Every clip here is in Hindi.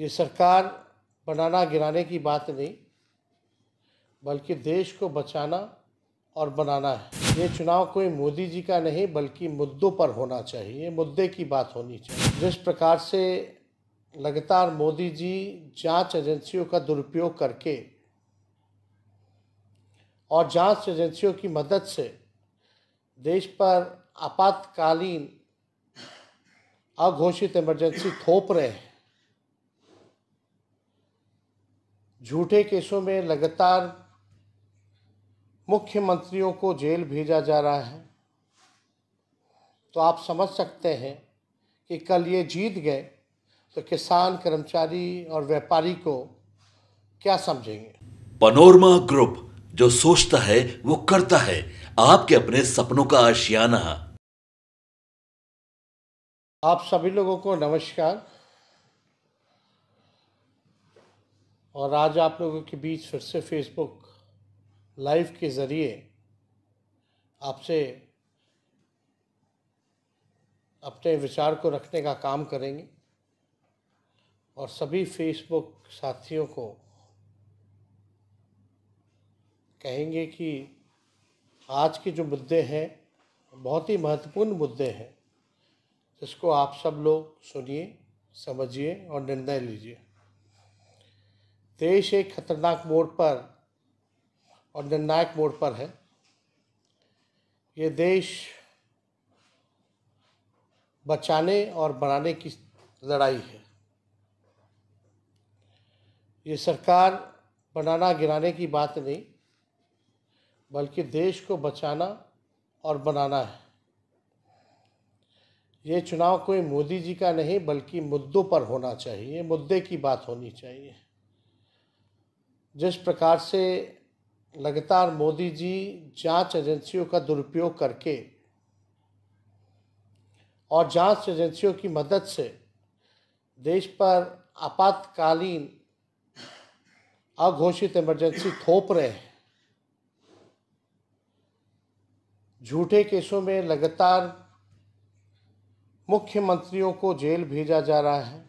ये सरकार बनाना गिराने की बात नहीं बल्कि देश को बचाना और बनाना है ये चुनाव कोई मोदी जी का नहीं बल्कि मुद्दों पर होना चाहिए मुद्दे की बात होनी चाहिए जिस प्रकार से लगातार मोदी जी जांच एजेंसियों का दुरुपयोग करके और जांच एजेंसियों की मदद से देश पर आपातकालीन अघोषित इमरजेंसी थोप रहे हैं झूठे केसों में लगातार मुख्यमंत्रियों को जेल भेजा जा रहा है तो आप समझ सकते हैं कि कल ये जीत गए तो किसान कर्मचारी और व्यापारी को क्या समझेंगे पनोरमा ग्रुप जो सोचता है वो करता है आपके अपने सपनों का आशियाना आप सभी लोगों को नमस्कार और आज आप लोगों के बीच फिर से फेसबुक लाइव के ज़रिए आपसे अपने विचार को रखने का काम करेंगे और सभी फेसबुक साथियों को कहेंगे कि आज के जो मुद्दे हैं बहुत ही महत्वपूर्ण मुद्दे हैं जिसको आप सब लोग सुनिए समझिए और निर्णय लीजिए देश एक खतरनाक मोड़ पर और निर्णायक मोड़ पर है ये देश बचाने और बनाने की लड़ाई है ये सरकार बनाना गिराने की बात नहीं बल्कि देश को बचाना और बनाना है ये चुनाव कोई मोदी जी का नहीं बल्कि मुद्दों पर होना चाहिए मुद्दे की बात होनी चाहिए जिस प्रकार से लगातार मोदी जी जांच एजेंसियों का दुरुपयोग करके और जांच एजेंसियों की मदद से देश पर आपातकालीन अघोषित इमरजेंसी थोप रहे हैं झूठे केसों में लगातार मुख्यमंत्रियों को जेल भेजा जा रहा है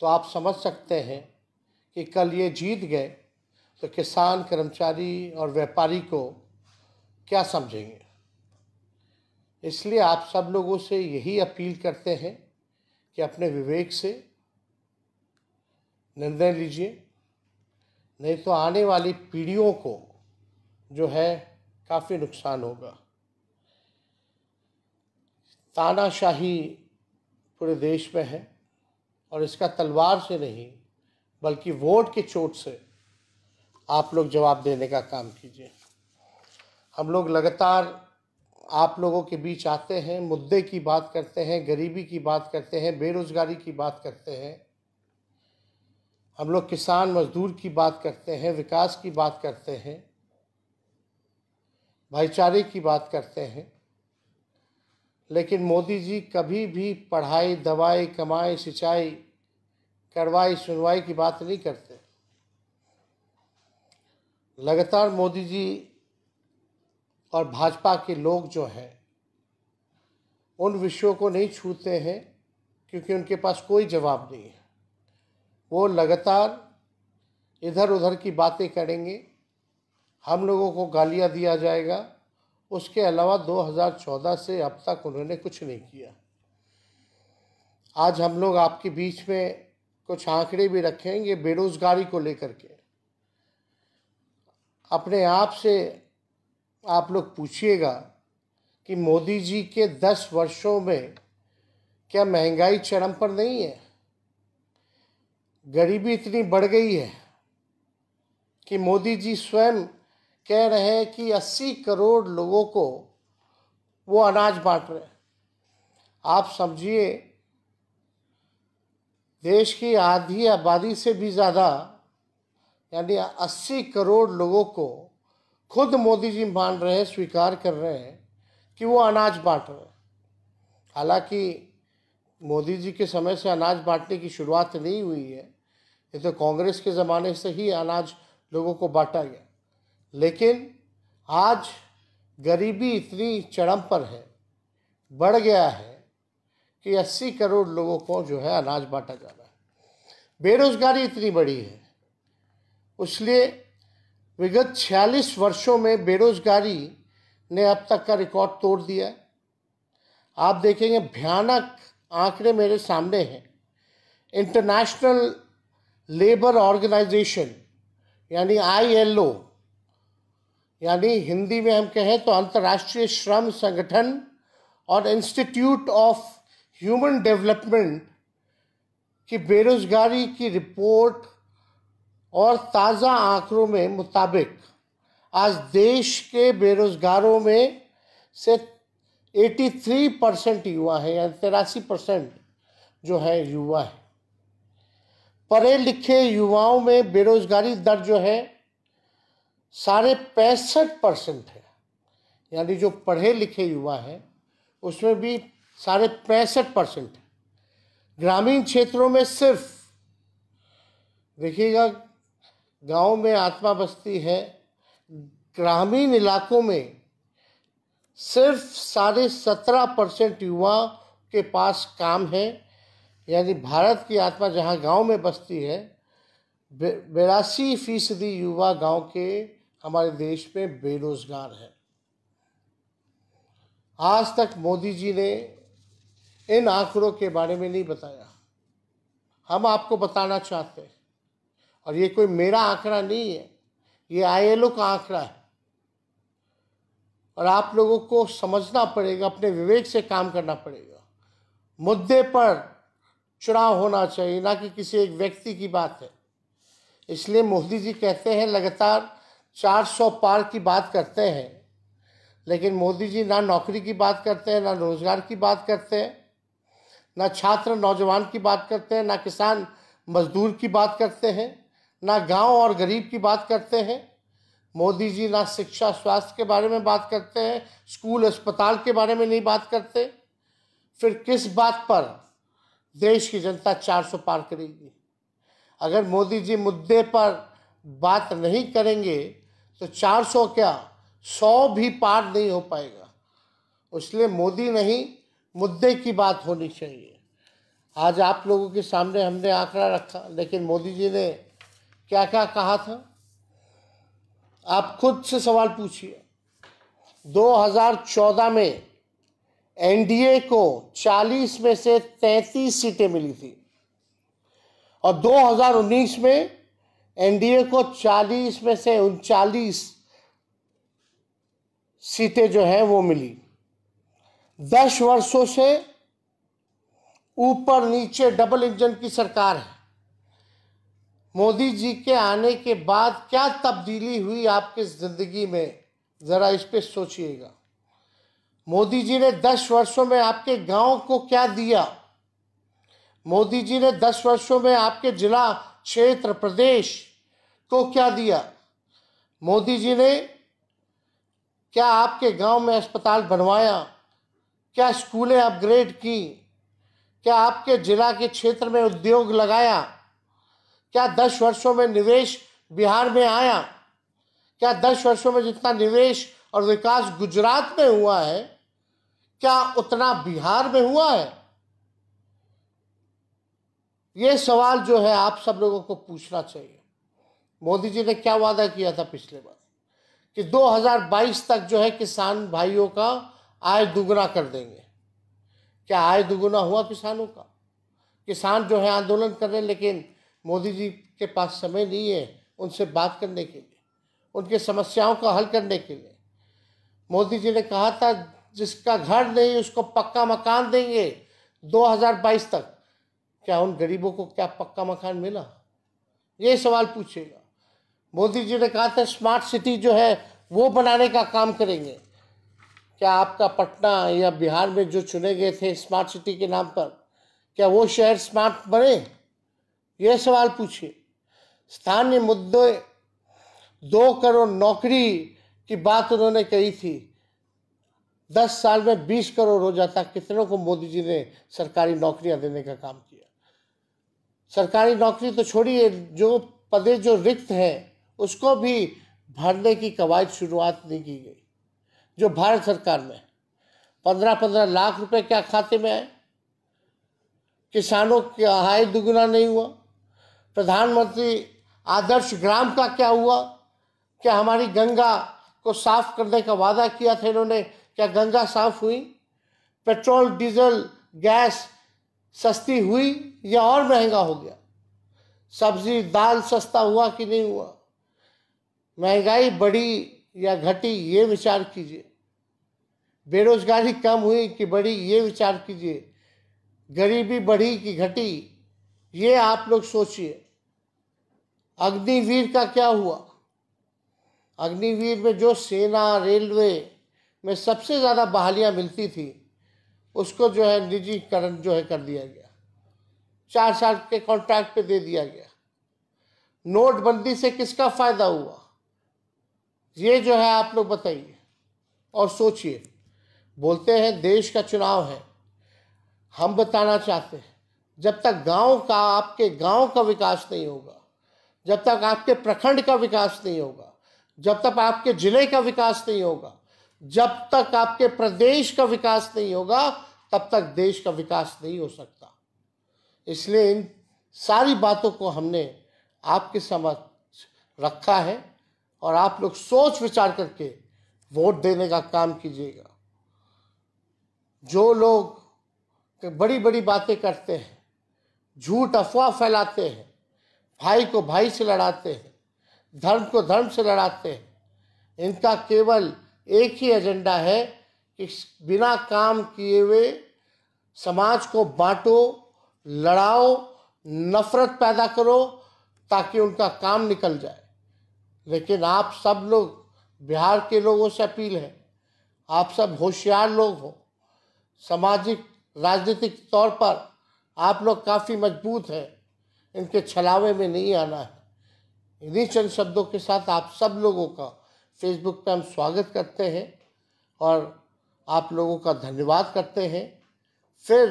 तो आप समझ सकते हैं कि कल ये जीत गए तो किसान कर्मचारी और व्यापारी को क्या समझेंगे इसलिए आप सब लोगों से यही अपील करते हैं कि अपने विवेक से निर्णय लीजिए नहीं तो आने वाली पीढ़ियों को जो है काफ़ी नुकसान होगा तानाशाही पूरे देश में है और इसका तलवार से नहीं बल्कि वोट की चोट से आप लोग जवाब देने का काम कीजिए हम लोग लगातार आप लोगों के बीच आते हैं मुद्दे की बात करते हैं गरीबी की बात करते हैं बेरोज़गारी की बात करते हैं हम लोग किसान मजदूर की बात करते हैं विकास की बात करते हैं भाईचारे की बात करते हैं लेकिन मोदी जी कभी भी पढ़ाई दवाई कमाई सिंचाई कार्रवाई सुनवाई की बात नहीं करते लगातार मोदी जी और भाजपा के लोग जो हैं उन विषयों को नहीं छूते हैं क्योंकि उनके पास कोई जवाब नहीं है वो लगातार इधर उधर की बातें करेंगे हम लोगों को गालियां दिया जाएगा उसके अलावा 2014 से अब तक उन्होंने कुछ नहीं किया आज हम लोग आपके बीच में कुछ आंकड़े भी रखेंगे बेरोज़गारी को लेकर के अपने आप से आप लोग पूछिएगा कि मोदी जी के दस वर्षों में क्या महंगाई चरम पर नहीं है गरीबी इतनी बढ़ गई है कि मोदी जी स्वयं कह रहे हैं कि 80 करोड़ लोगों को वो अनाज बांट रहे हैं आप समझिए देश की आधी आबादी से भी ज़्यादा यानी अस्सी करोड़ लोगों को खुद मोदी जी मान रहे हैं स्वीकार कर रहे हैं कि वो अनाज बांट रहे हैं हालांकि मोदी जी के समय से अनाज बांटने की शुरुआत नहीं हुई है ये तो कांग्रेस के ज़माने से ही अनाज लोगों को बांटा गया लेकिन आज गरीबी इतनी चरम पर है बढ़ गया है कि 80 करोड़ लोगों को जो है अनाज बांटा जा रहा है बेरोजगारी इतनी बड़ी है इसलिए विगत 46 वर्षों में बेरोजगारी ने अब तक का रिकॉर्ड तोड़ दिया है आप देखेंगे भयानक आंकड़े मेरे सामने हैं इंटरनेशनल लेबर ऑर्गेनाइजेशन यानी आईएलओ यानी हिंदी में हम कहें तो अंतर्राष्ट्रीय श्रम संगठन और इंस्टीट्यूट ऑफ ह्यूमन डेवलपमेंट की बेरोज़गारी की रिपोर्ट और ताज़ा आंकड़ों में मुताबिक आज देश के बेरोज़गारों में से 83 परसेंट युवा हैं यानी तिरासी परसेंट जो है युवा है पढ़े लिखे युवाओं में बेरोज़गारी दर जो है साढ़े पैंसठ परसेंट है यानी जो पढ़े लिखे युवा हैं उसमें भी साढ़े पैंसठ परसेंट ग्रामीण क्षेत्रों में सिर्फ देखिएगा गांव में आत्मा बस्ती है ग्रामीण इलाकों में सिर्फ साढ़े सत्रह परसेंट युवा के पास काम है यानी भारत की आत्मा जहां गांव में बसती है बेरासी फीसदी युवा गांव के हमारे देश में बेरोजगार है आज तक मोदी जी ने इन आंकड़ों के बारे में नहीं बताया हम आपको बताना चाहते हैं और ये कोई मेरा आंकड़ा नहीं है ये आई का आंकड़ा है और आप लोगों को समझना पड़ेगा अपने विवेक से काम करना पड़ेगा मुद्दे पर चुनाव होना चाहिए ना कि किसी एक व्यक्ति की बात है इसलिए मोदी जी कहते हैं लगातार 400 पार की बात करते हैं लेकिन मोदी जी ना नौकरी की बात करते हैं ना रोज़गार की बात करते हैं ना छात्र नौजवान की बात करते हैं ना किसान मजदूर की बात करते हैं ना गांव और गरीब की बात करते हैं मोदी जी ना शिक्षा स्वास्थ्य के बारे में बात करते हैं स्कूल अस्पताल के बारे में नहीं बात करते फिर किस बात पर देश की जनता 400 पार करेगी अगर मोदी जी मुद्दे पर बात नहीं करेंगे तो 400 क्या 100 भी पार नहीं हो पाएगा इसलिए मोदी नहीं मुद्दे की बात होनी चाहिए आज आप लोगों के सामने हमने आंकड़ा रखा लेकिन मोदी जी ने क्या क्या कहा था आप खुद से सवाल पूछिए 2014 में एनडीए को 40 में से 33 सीटें मिली थी और 2019 में एनडीए को 40 में से उनचालीस सीटें जो हैं वो मिली दस वर्षों से ऊपर नीचे डबल इंजन की सरकार है मोदी जी के आने के बाद क्या तब्दीली हुई आपके ज़िंदगी में ज़रा इस पर सोचिएगा मोदी जी ने दस वर्षों में आपके गांव को क्या दिया मोदी जी ने दस वर्षों में आपके जिला क्षेत्र प्रदेश को क्या दिया मोदी जी ने क्या आपके गांव में अस्पताल बनवाया क्या स्कूलें अपग्रेड की क्या आपके जिला के क्षेत्र में उद्योग लगाया क्या दस वर्षों में निवेश बिहार में आया क्या दस वर्षों में जितना निवेश और विकास गुजरात में हुआ है क्या उतना बिहार में हुआ है ये सवाल जो है आप सब लोगों को पूछना चाहिए मोदी जी ने क्या वादा किया था पिछले बार कि 2022 तक जो है किसान भाइयों का आय दुगना कर देंगे क्या आय दुगना हुआ किसानों का किसान जो है आंदोलन कर रहे हैं लेकिन मोदी जी के पास समय नहीं है उनसे बात करने के लिए उनके समस्याओं का हल करने के लिए मोदी जी ने कहा था जिसका घर नहीं उसको पक्का मकान देंगे 2022 तक क्या उन गरीबों को क्या पक्का मकान मिला ये सवाल पूछेगा मोदी जी ने कहा था स्मार्ट सिटी जो है वो बनाने का काम करेंगे क्या आपका पटना या बिहार में जो चुने गए थे स्मार्ट सिटी के नाम पर क्या वो शहर स्मार्ट बने ये सवाल पूछिए स्थानीय मुद्दे दो करोड़ नौकरी की बात उन्होंने कही थी दस साल में बीस करोड़ हो जाता कितनों को मोदी जी ने सरकारी नौकरियां देने का काम किया सरकारी नौकरी तो छोड़िए जो पदे जो रिक्त हैं उसको भी भरने की कवायद शुरुआत नहीं की गई जो भारत सरकार में पंद्रह पंद्रह लाख रुपए क्या खाते में आए किसानों की आय दुगुना नहीं हुआ प्रधानमंत्री आदर्श ग्राम का क्या हुआ क्या हमारी गंगा को साफ करने का वादा किया था इन्होंने क्या गंगा साफ हुई पेट्रोल डीजल गैस सस्ती हुई या और महंगा हो गया सब्जी दाल सस्ता हुआ कि नहीं हुआ महंगाई बड़ी या घटी ये विचार कीजिए बेरोजगारी कम हुई कि बढ़ी ये विचार कीजिए गरीबी बढ़ी कि घटी ये आप लोग सोचिए अग्निवीर का क्या हुआ अग्निवीर में जो सेना रेलवे में सबसे ज़्यादा बहालियाँ मिलती थी उसको जो है निजीकरण जो है कर दिया गया चार साल के कॉन्ट्रैक्ट पे दे दिया गया नोटबंदी से किसका फ़ायदा हुआ ये जो है आप लोग बताइए और सोचिए बोलते हैं देश का चुनाव है हम बताना चाहते हैं जब तक गांव का आपके गांव का विकास नहीं होगा जब तक आपके प्रखंड का विकास नहीं होगा जब तक आपके जिले का विकास नहीं होगा जब तक आपके प्रदेश का विकास नहीं होगा तब तक देश का विकास नहीं हो सकता इसलिए इन सारी बातों को हमने आपके समक्ष रखा है और आप लोग सोच विचार करके वोट देने का काम कीजिएगा जो लोग बड़ी बड़ी बातें करते हैं झूठ अफवाह फैलाते हैं भाई को भाई से लड़ाते हैं धर्म को धर्म से लड़ाते हैं इनका केवल एक ही एजेंडा है कि बिना काम किए हुए समाज को बांटो लड़ाओ नफरत पैदा करो ताकि उनका काम निकल जाए लेकिन आप सब लोग बिहार के लोगों से अपील है आप सब होशियार लोग हो सामाजिक राजनीतिक तौर पर आप लोग काफ़ी मजबूत हैं इनके छलावे में नहीं आना है इन्हीं चंद शब्दों के साथ आप सब लोगों का फेसबुक पर हम स्वागत करते हैं और आप लोगों का धन्यवाद करते हैं फिर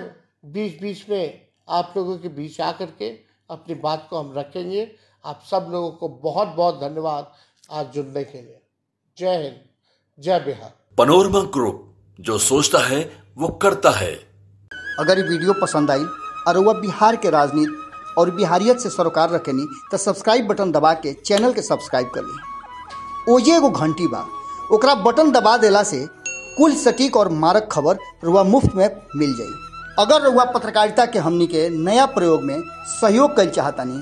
बीच बीच में आप लोगों के बीच आकर के अपनी बात को हम रखेंगे आप सब लोगों को बहुत बहुत धन्यवाद आज जुड़ने के लिए जय हिंद जय बिहार पनोरमा ग्रुप जो सोचता है वो करता है अगर ये वीडियो पसंद आई और वह बिहार के राजनीति और बिहारियत से सरोकार रखनी तो सब्सक्राइब बटन दबा के चैनल के सब्सक्राइब कर ली ओजे एगो घंटी बा ओकरा बटन दबा देला से कुल सटीक और मारक खबर रुआ मुफ्त में मिल जाए अगर रुआ पत्रकारिता के हमनी के नया प्रयोग में सहयोग कर चाहतनी